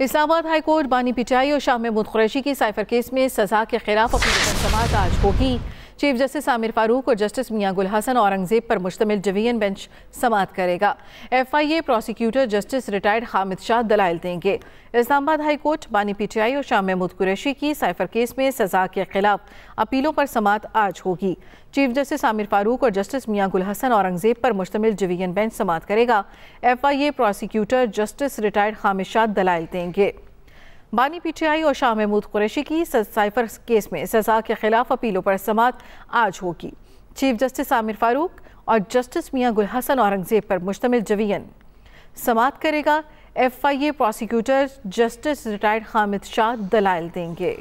Islamabad high court बानी पिचाई और शाह महमूद कुरैशी की साइफर केस में सजा के खिलाफ अपनी समाज आज होगी चीफ जस्टिस आमिर फारूक और जस्टिस मियाँ गुल हसन औरंगजेब पर मुश्तमिल डिवीजन बेंच समात करेगा F I A prosecutor justice retired Hamid Shah दलाइल देंगे इस्लामाबाद हाई कोर्ट बानी पीटीआई और शाह महमूद कुरैशी की साइफर केस में सजा के खिलाफ अपीलों पर समात आज होगी चीफ जस्टिस आमिर फारूक और जस्टिस मियाँ गुल हसन औरंगजेब पर मुश्तमिल डिवीजन बेंच समात करेगा F I A prosecutor justice retired Hamid Shah दलाल देंगे बानी पीटीआई और शाह महमूद कुरैशी की साइफर केस में सजा के खिलाफ अपीलों पर समात आज होगी चीफ जस्टिस आमिर फारूक और जस्टिस मियाँ गुल हसन औरंगजेब पर मुश्तमिल जवीन समात करेगा F I A prosecutor justice retired Hamid Shah दलाल देंगे